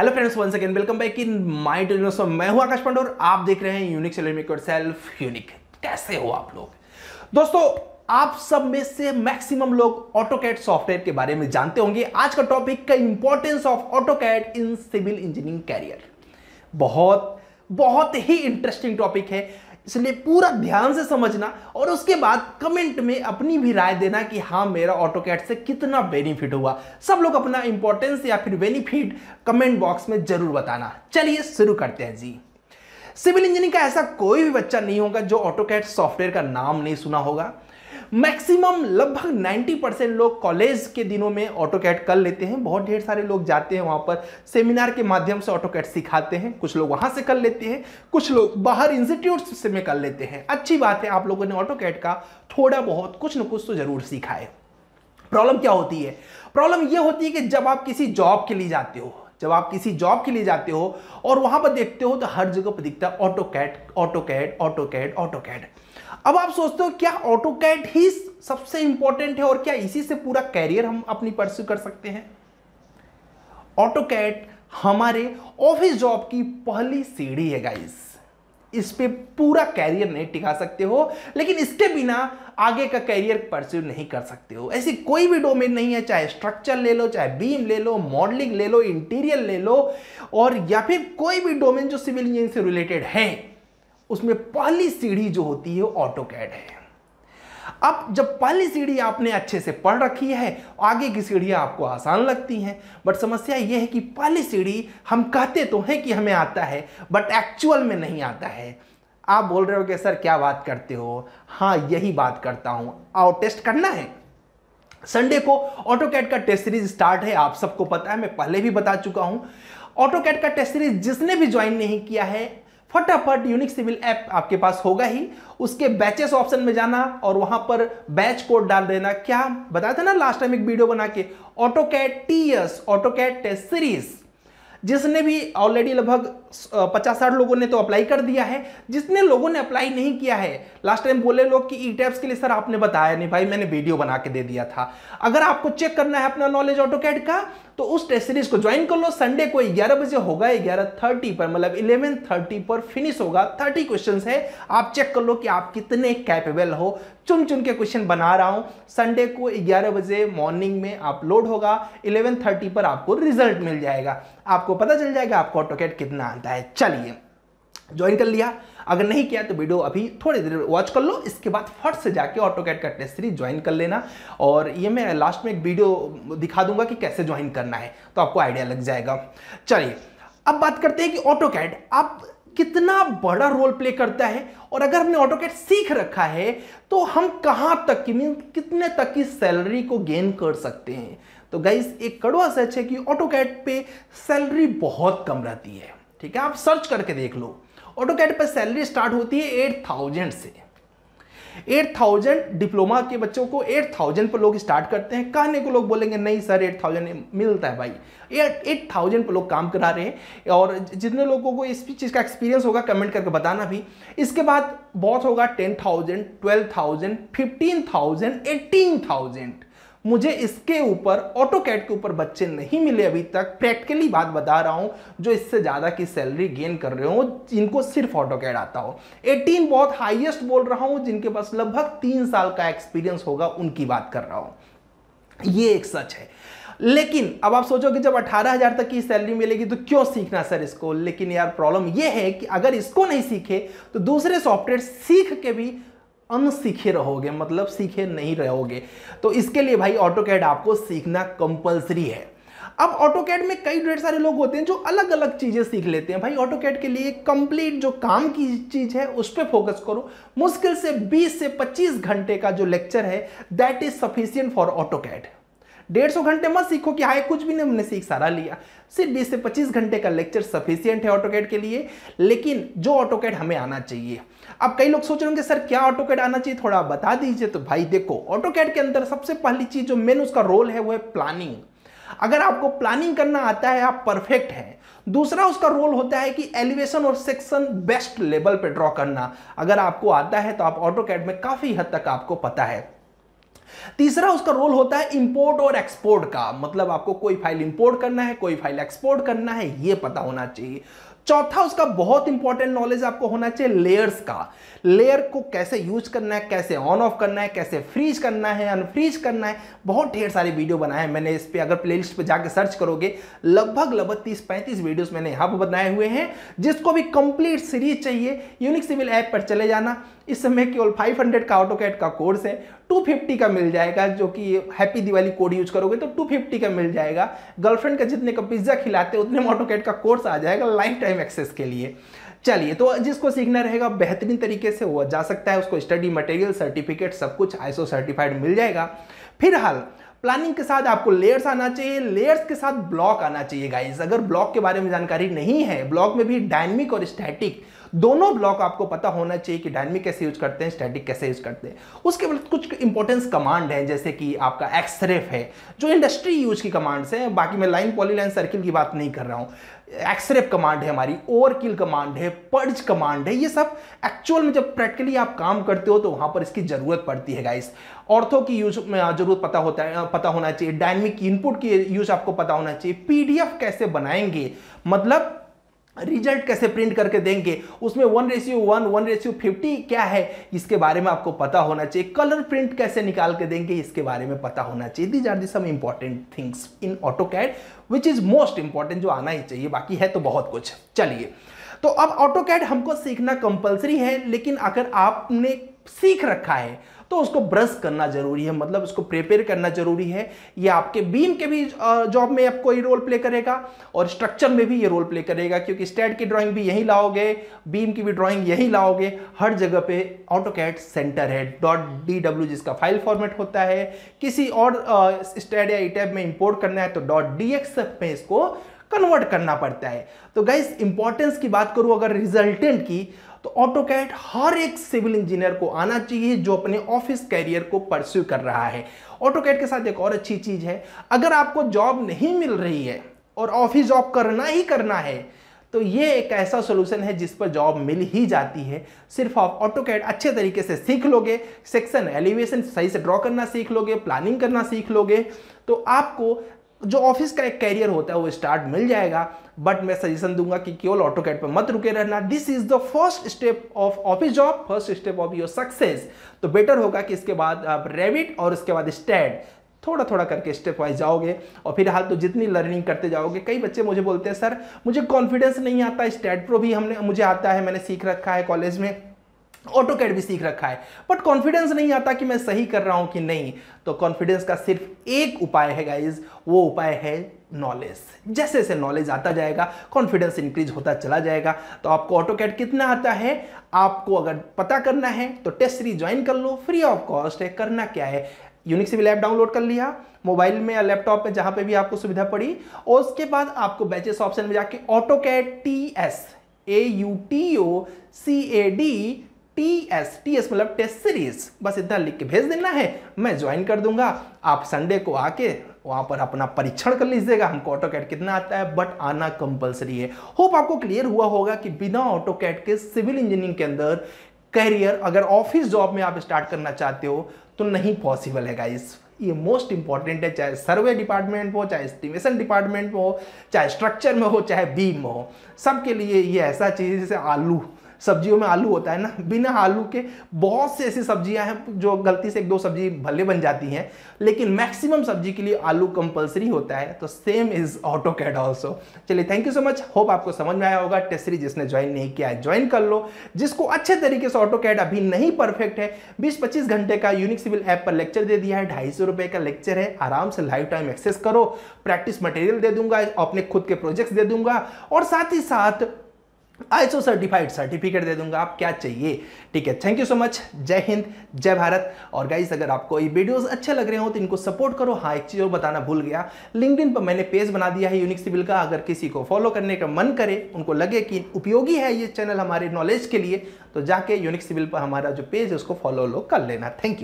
hello friends one second welcome back in my टेनोसो मैं हूं आकाश पांडे आप देख रहे हैं unique seller maker self unique कैसे हो आप लोग दोस्तों आप सब में से मैक्सिमम लोग ऑटोकैट सॉफ्टवेयर के बारे में जानते होंगे आज का टॉपिक का importance of AutoCAD in civil engineering career बहुत बहुत ही इंटरेस्टिंग टॉपिक है इसलिए पूरा ध्यान से समझना और उसके बाद कमेंट में अपनी भी राय देना कि हाँ मेरा ऑटो कैट से कितना बेनिफिट हुआ सब लोग अपना इंपॉर्टेंस या फिर बेनिफिट कमेंट बॉक्स में जरूर बताना चलिए शुरू करते हैं जी सिविल इंजीनियरिंग का ऐसा कोई भी बच्चा नहीं होगा जो ऑटो कैट सॉफ्टवेयर का नाम नहीं सुना होगा मैक्सिमम लगभग 90 परसेंट लोग कॉलेज के दिनों में ऑटो कैट कर लेते हैं बहुत ढेर सारे लोग जाते हैं वहां पर सेमिनार के माध्यम से ऑटो कैट सिखाते हैं कुछ लोग वहां से कर लेते हैं कुछ लोग बाहर इंस्टीट्यूट से में कर लेते हैं अच्छी बात है आप लोगों ने ऑटो कैट का थोड़ा बहुत कुछ ना कुछ तो जरूर सीखा है प्रॉब्लम क्या होती है प्रॉब्लम यह होती है कि जब आप किसी जॉब के लिए जाते हो जब आप किसी जॉब के लिए जाते हो और वहां पर देखते हो तो हर जगह पर दिखता है AutoCAD AutoCAD AutoCAD AutoCAD अब आप सोचते हो क्या ऑटो कैट ही सबसे इंपॉर्टेंट है और क्या इसी से पूरा कैरियर हम अपनी परस्यू कर सकते हैं ऑटो कैट हमारे ऑफिस जॉब की पहली सीढ़ी है गाइस इस पे पूरा कैरियर नहीं टिका सकते हो लेकिन इसके बिना आगे का कैरियर परस्यू नहीं कर सकते हो ऐसी कोई भी डोमेन नहीं है चाहे स्ट्रक्चर ले लो चाहे बीम ले लो मॉडलिंग ले लो इंटीरियर ले लो और या फिर कोई भी डोमेन जो सिविल इंजीनियरिंग से रिलेटेड है उसमें पहली सीढ़ी जो होती है ऑटो कैड है अब जब पहली सीढ़ी आपने अच्छे से पढ़ रखी है आगे की सीढ़ियाँ आपको आसान लगती हैं बट समस्या ये है कि पहली सीढ़ी हम कहते तो हैं कि हमें आता है बट एक्चुअल में नहीं आता है आप बोल रहे हो कि सर क्या बात करते हो हाँ यही बात करता हूँ आओ टेस्ट करना है संडे को ऑटोकैट का टेस्ट सीरीज स्टार्ट है आप सबको पता है मैं पहले भी बता चुका हूँ कैट का टेस्ट सीरीज जिसने भी ज्वाइन नहीं किया है फटाफट यूनिक सिविल ऐप आपके पास होगा ही उसके बैचेस ऑप्शन में जाना और वहां पर बैच कोड डाल देना क्या बताया था ना लास्ट टाइम एक वीडियो बना के AutoCAD T S AutoCAD test series जिसने भी ऑलरेडी लगभग पचास साठ लोगों ने तो अप्लाई कर दिया है जितने लोगों ने अप्लाई नहीं किया है लास्ट टाइम बोले लोग कि ई टैप्स के लिए सर आपने बताया नहीं भाई मैंने वीडियो बना के दे दिया था अगर आपको चेक करना है अपना नॉलेज ऑटो कैड का तो उस टेस्ट सीरीज को ज्वाइन कर लो संडे को ग्यारह बजे होगा ग्यारह थर्टी पर मतलब इलेवन पर फिनिश होगा थर्टी क्वेश्चन है आप चेक कर लो कि आप कितने कैपेबल हो चुन चुन के क्वेश्चन बना रहा हूं संडे को 11 बजे मॉर्निंग में अपलोड होगा 11:30 पर आपको रिजल्ट मिल जाएगा आपको पता चल जाएगा आपको ऑटोकेट कितना जानता है चलिए ज्वाइन कर लिया अगर नहीं किया तो वीडियो अभी थोड़ी देर वॉच कर लो इसके बाद फट से जाके ऑटो कैट का टेस्ट सीरीज ज्वाइन कर लेना और ये मैं लास्ट में एक वीडियो दिखा दूंगा कि कैसे ज्वाइन करना है तो आपको आइडिया लग जाएगा चलिए अब बात करते हैं कि ऑटो कैट आप कितना बड़ा रोल प्ले करता है और अगर हमने ऑटो कैट सीख रखा है तो हम कहाँ तक की मीन कितने तक की सैलरी को गेन कर सकते हैं तो गाइज एक कड़वा सच है कि ऑटो कैट पे सैलरी बहुत कम रहती है ठीक है आप सर्च करके देख लो ऑटो कैट पर सैलरी स्टार्ट होती है एट थाउजेंड से एट थाउजेंड डिप्लोमा के बच्चों को एट थाउजेंड पर लोग स्टार्ट करते हैं कहने को लोग बोलेंगे नहीं सर एट थाउजेंड मिलता है भाई एट एट थाउजेंड पर लोग काम करा रहे हैं और जितने लोगों को इस चीज़ का एक्सपीरियंस होगा कमेंट करके बताना भी इसके बाद बहुत होगा ten thousand twelve thousand fifteen thousand eighteen thousand मुझे इसके ऊपर ऑटो कैट के ऊपर बच्चे नहीं मिले अभी तक प्रैक्टिकली बात बता रहा हूं जो इससे ज़्यादा की सैलरी गेन कर रहे हो जिनको सिर्फ ऑटो कैट आता हो 18 बहुत हाईएस्ट बोल रहा हूं जिनके पास लगभग तीन साल का एक्सपीरियंस होगा उनकी बात कर रहा हूं ये एक सच है लेकिन अब आप सोचो कि जब 18000 तक की सैलरी मिलेगी तो क्यों सीखना सर इसको लेकिन यार प्रॉब्लम यह है कि अगर इसको नहीं सीखे तो दूसरे सॉफ्टवेयर सीख के भी अनसीखे रहोगे मतलब सीखे नहीं रहोगे तो इसके लिए भाई ऑटो कैड आपको सीखना कंपलसरी है अब ऑटो कैड में कई ढेर सारे लोग होते हैं जो अलग अलग चीज़ें सीख लेते हैं भाई ऑटो कैड के लिए कंप्लीट जो काम की चीज़ है उस पर फोकस करो मुश्किल से 20 से 25 घंटे का जो लेक्चर है that is sufficient for AutoCAD डेढ़ सौ घंटे मत सीखो कि हाई कुछ भी नहीं हमने सीख सारा लिया सिर्फ बीस से पच्चीस घंटे का लेक्चर सफिशियंट है ऑटोकेट के लिए लेकिन जो ऑटोकेट हमें आना चाहिए अब कई लोग सोच रहे होंगे सर क्या ऑटोकेट आना चाहिए थोड़ा बता दीजिए तो भाई देखो ऑटोकेट के अंदर सबसे पहली चीज जो मेन उसका रोल है वो है प्लानिंग अगर आपको प्लानिंग करना आता है आप परफेक्ट हैं दूसरा उसका रोल होता है कि एलिवेशन और सेक्शन बेस्ट लेवल पे ड्रॉ करना अगर आपको आता है तो आप ऑटो कैड में काफी हद तक आपको पता है तीसरा उसका रोल होता है इंपोर्ट और एक्सपोर्ट का मतलब आपको कोई फाइल इंपोर्ट करना है कोई फाइल एक्सपोर्ट करना है यह पता होना चाहिए चौथा उसका बहुत इंपॉर्टेंट नॉलेज आपको होना चाहिए लेयर्स का लेयर को कैसे यूज करना है कैसे ऑन ऑफ करना है कैसे फ्रीज करना है अनफ्रीज करना है बहुत ढेर सारे वीडियो बनाए हैं मैंने इस पर अगर प्लेलिस्ट पर जाकर सर्च करोगे लगभग लगभग तीस पैंतीस वीडियोस मैंने यहाँ पर बनाए हुए हैं जिसको भी कंप्लीट सीरीज चाहिए यूनिक सिविल ऐप पर चले जाना इस समय केवल 500 का ऑटो कैट का कोर्स है 250 का मिल जाएगा जो कि हैप्पी दिवाली कोड यूज करोगे तो 250 का मिल जाएगा गर्लफ्रेंड का जितने का पिज्ज़ा खिलाते उतने में ऑटो कैट का कोर्स आ जाएगा लाइफ टाइम एक्सेस के लिए चलिए तो जिसको सीखना रहेगा बेहतरीन तरीके से वो जा सकता है उसको स्टडी मटेरियल सर्टिफिकेट सब कुछ आईसो सर्टिफाइड मिल जाएगा फिलहाल प्लानिंग के साथ आपको लेयर्स आना चाहिए लेयर्स के साथ ब्लॉक आना चाहिए गाइज अगर ब्लॉक के बारे में जानकारी नहीं है ब्लॉक में भी डायनमिक और स्टैटिक दोनों ब्लॉक आपको पता होना चाहिए कि डायनमिक कैसे यूज करते हैं स्टैटिक कैसे यूज करते हैं उसके बाद कुछ इंपॉर्टेंस कमांड है जैसे कि आपका एक्सरेफ है जो इंडस्ट्री यूज की कमांड्स हैं बाकी मैं लाइन पॉलीलाइन सर्किल की बात नहीं कर रहा हूँ एक्सरेप कमांड है हमारी ओवरकिल कमांड है पर्ज कमांड है ये सब एक्चुअल में जब प्रैक्टिकली आप काम करते हो तो वहां पर इसकी जरूरत पड़ती है गाइस ऑर्थो की यूज हाँ, जरूरत पता होता है पता होना चाहिए डायनमिक इनपुट की यूज आपको पता होना चाहिए पीडीएफ कैसे बनाएंगे मतलब रिजल्ट कैसे प्रिंट करके देंगे उसमें one ratio one one ratio fifty क्या है इसके बारे में आपको पता होना चाहिए कलर प्रिंट कैसे निकाल के देंगे इसके बारे में पता होना चाहिए these are the some important things in AutoCAD which is most important जो आना ही चाहिए बाकी है तो बहुत कुछ चलिए तो अब ऑटो कैड हमको सीखना कंपलसरी है लेकिन अगर आपने सीख रखा है तो उसको ब्रश करना जरूरी है मतलब उसको प्रिपेयर करना जरूरी है ये आपके बीम के भी जॉब में आपको ये रोल प्ले करेगा और स्ट्रक्चर में भी ये रोल प्ले करेगा क्योंकि स्टेट की ड्राइंग भी यही लाओगे बीम की भी ड्राइंग यही लाओगे हर जगह पे ऑटोकैट सेंटर है डॉट डी डब्ल्यू जिसका फाइल फॉर्मेट होता है किसी और स्टेट या ई में इंपोर्ट करना है तो डॉट डी में इसको कन्वर्ट करना पड़ता है तो गाइस इंपॉर्टेंस की बात करूं अगर रिजल्टेंट की तो ऑटो कैट हर एक सिविल इंजीनियर को आना चाहिए जो अपने ऑफिस कैरियर को परस्यू कर रहा है ऑटो कैट के साथ एक और अच्छी चीज़ है अगर आपको जॉब नहीं मिल रही है और ऑफिस जॉब करना ही करना है तो ये एक ऐसा सोल्यूशन है जिस पर जॉब मिल ही जाती है सिर्फ आप ऑटो कैड अच्छे तरीके से सीख लोगे सेक्शन एलिवेशन सही से ड्रॉ करना सीख लोगे प्लानिंग करना सीख लोगे तो आपको जो ऑफिस का एक कैरियर होता है वो स्टार्ट मिल जाएगा बट मैं सजेशन दूंगा कि केवल ऑटो कैट पर मत रुके रहना this is the first step of office job first step of your success तो बेटर होगा कि इसके बाद आप रेविट और उसके बाद स्टैंड थोड़ा थोड़ा करके स्टेप वाइज जाओगे और फिर हाल तो जितनी लर्निंग करते जाओगे कई बच्चे मुझे बोलते हैं सर मुझे कॉन्फिडेंस नहीं आता स्टैट प्रो भी हमने मुझे आता है मैंने सीख रखा है कॉलेज में ऑटो कैड भी सीख रखा है बट कॉन्फिडेंस नहीं आता कि मैं सही कर रहा हूं कि नहीं तो कॉन्फिडेंस का सिर्फ एक उपाय है गाइज वो उपाय है नॉलेज जैसे जैसे नॉलेज आता जाएगा कॉन्फिडेंस इंक्रीज होता चला जाएगा तो आपको ऑटो कैट कितना आता है आपको अगर पता करना है तो टेस्ट सीरीज ज्वाइन कर लो फ्री ऑफ कॉस्ट है करना क्या है यूनिक सिविल ऐप डाउनलोड कर लिया मोबाइल में या लैपटॉप में जहां पे भी आपको सुविधा पड़ी और उसके बाद आपको बैचेस ऑप्शन में जाके AutoCAD T S A U T O C A D T S T S मतलब टेस्ट सीरीज बस इतना लिख के भेज देना है मैं ज्वाइन कर दूंगा आप संडे को आके वहां पर अपना परीक्षण कर लीजिएगा हमको ऑटो कैट कितना आता है बट आना कंपलसरी है होप आपको क्लियर हुआ होगा कि बिना ऑटो कैट के सिविल इंजीनियरिंग के अंदर करियर अगर ऑफिस जॉब में आप स्टार्ट करना चाहते हो तो नहीं पॉसिबल है गाइस ये मोस्ट इंपॉर्टेंट है चाहे सर्वे डिपार्टमेंट हो चाहे एस्टिमेशन डिपार्टमेंट में हो चाहे स्ट्रक्चर में हो चाहे बीम में हो सबके लिए ये ऐसा चीज़ जैसे आलू सब्जियों में आलू होता है ना बिना आलू के बहुत से ऐसी सब्जियां हैं जो गलती से एक दो सब्जी भले बन जाती हैं लेकिन मैक्सिमम सब्जी के लिए आलू कंपलसरी होता है तो same is AutoCAD also चलिए thank you so much hope आपको समझ में आया होगा टेस्टरी जिसने ज्वाइन नहीं किया है ज्वाइन कर लो जिसको अच्छे तरीके से ऑटो कैड अभी नहीं परफेक्ट है बीस पच्चीस घंटे का यूनिक सिविल ऐप पर लेक्चर दे दिया है ढाई सौ रुपए का लेक्चर है आराम से लाइफ टाइम एक्सेस करो प्रैक्टिस मटेरियल दे दूंगा अपने खुद के प्रोजेक्ट्स दे दूंगा और साथ ही साथ आई सो सर्टिफाइड सर्टिफिकेट दे दूंगा आप क्या चाहिए ठीक है थैंक यू सो मच जय हिंद जय भारत और गाइज अगर आपको ये वीडियोस अच्छे लग रहे हो तो इनको सपोर्ट करो हाँ एक चीज़ और बताना भूल गया लिंकड पर मैंने पेज बना दिया है यूनिक सिविल का अगर किसी को फॉलो करने का मन करे उनको लगे कि उपयोगी है ये चैनल हमारे नॉलेज के लिए तो जाके यूनिक सिविल पर हमारा जो पेज है उसको फॉलो लोग कर लेना थैंक यू